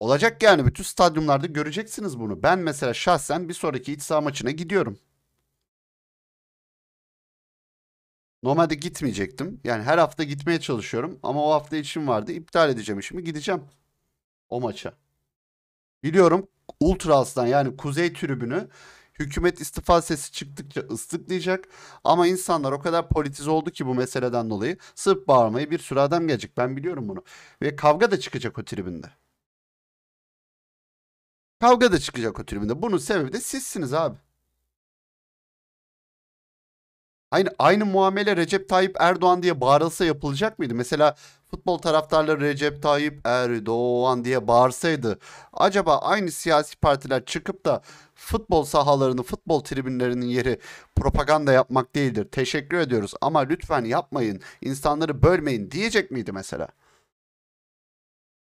Olacak yani bütün stadyumlarda göreceksiniz bunu. Ben mesela şahsen bir sonraki iç saha maçına gidiyorum. Normalde gitmeyecektim. Yani her hafta gitmeye çalışıyorum ama o hafta işim vardı. İptal edeceğim işimi gideceğim o maça. Biliyorum Ultras'tan yani Kuzey Tribünü hükümet istifa sesi çıktıkça ıslıklayacak ama insanlar o kadar politize oldu ki bu meseleden dolayı sırf bağırmayı bir sürü adam gelecek. Ben biliyorum bunu. Ve kavga da çıkacak o tribünde. Kavga da çıkacak o tribünde. Bunun sebebi de sizsiniz abi. Aynı, aynı muamele Recep Tayyip Erdoğan diye bağırılsa yapılacak mıydı? Mesela futbol taraftarları Recep Tayyip Erdoğan diye bağırsaydı acaba aynı siyasi partiler çıkıp da futbol sahalarını, futbol tribünlerinin yeri propaganda yapmak değildir. Teşekkür ediyoruz ama lütfen yapmayın, insanları bölmeyin diyecek miydi mesela?